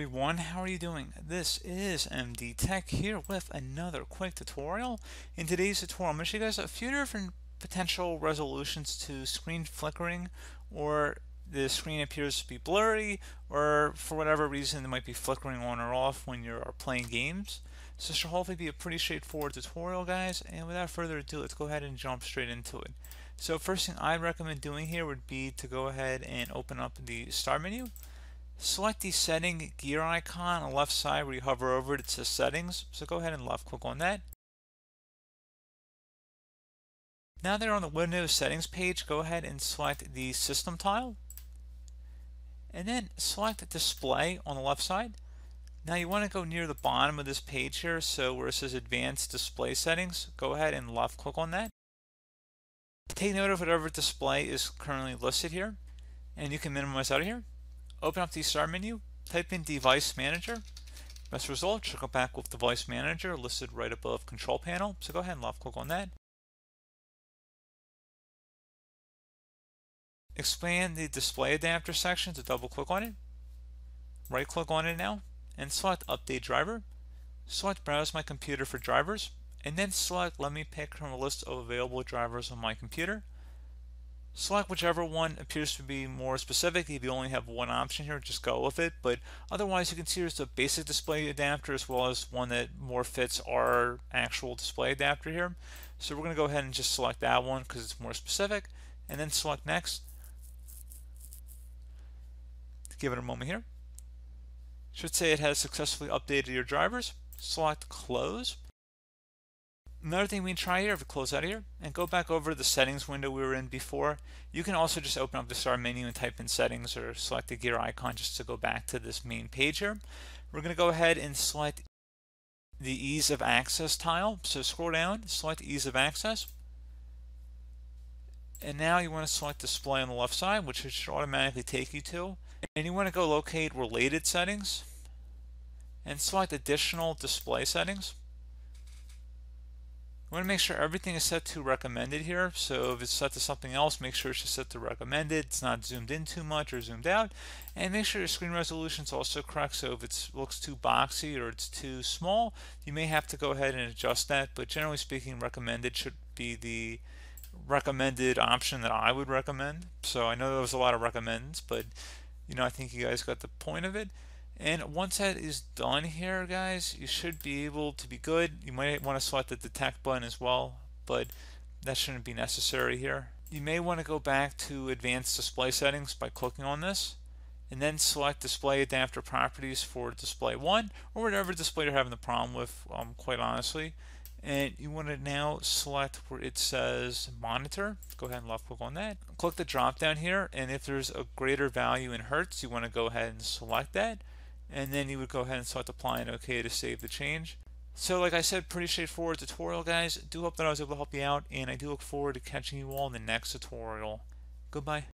everyone, how are you doing? This is MD Tech here with another quick tutorial. In today's tutorial, I'm going to show you guys a few different potential resolutions to screen flickering or the screen appears to be blurry or for whatever reason it might be flickering on or off when you're playing games. So this should hopefully be a pretty straightforward tutorial guys and without further ado let's go ahead and jump straight into it. So first thing I'd recommend doing here would be to go ahead and open up the start menu Select the setting gear icon on the left side where you hover over it, it says settings. So go ahead and left click on that. Now they're on the Windows settings page, go ahead and select the system tile. And then select display on the left side. Now you want to go near the bottom of this page here, so where it says advanced display settings, go ahead and left click on that. Take note of whatever display is currently listed here, and you can minimize out of here open up the start menu, type in Device Manager. Best result should go back with Device Manager listed right above Control Panel. So go ahead and left click on that. Expand the Display Adapter section to double click on it. Right click on it now and select Update Driver. Select Browse My Computer for Drivers and then select Let me pick from a list of available drivers on my computer. Select whichever one appears to be more specific. If you only have one option here, just go with it. But otherwise, you can see there's a basic display adapter as well as one that more fits our actual display adapter here. So we're going to go ahead and just select that one because it's more specific and then select next. Give it a moment here. Should say it has successfully updated your drivers. Select close another thing we can try here, if we close out here and go back over the settings window we were in before, you can also just open up the star menu and type in settings or select the gear icon just to go back to this main page here. We're going to go ahead and select the ease of access tile. So scroll down, select ease of access. And now you want to select display on the left side, which it should automatically take you to. And you want to go locate related settings and select additional display settings. I want to make sure everything is set to recommended here. So if it's set to something else, make sure it's just set to recommended. It's not zoomed in too much or zoomed out. And make sure your screen resolution is also correct. So if it looks too boxy or it's too small, you may have to go ahead and adjust that. But generally speaking, recommended should be the recommended option that I would recommend. So I know there was a lot of recommends, but you know, I think you guys got the point of it. And once that is done here, guys, you should be able to be good. You might want to select the detect button as well, but that shouldn't be necessary here. You may want to go back to advanced display settings by clicking on this and then select display adapter properties for display 1 or whatever display you're having the problem with um, quite honestly and you want to now select where it says monitor go ahead and left click on that click the drop down here and if there's a greater value in Hertz you want to go ahead and select that and then you would go ahead and select apply and OK to save the change. So like I said, pretty straightforward tutorial guys. Do hope that I was able to help you out and I do look forward to catching you all in the next tutorial. Goodbye.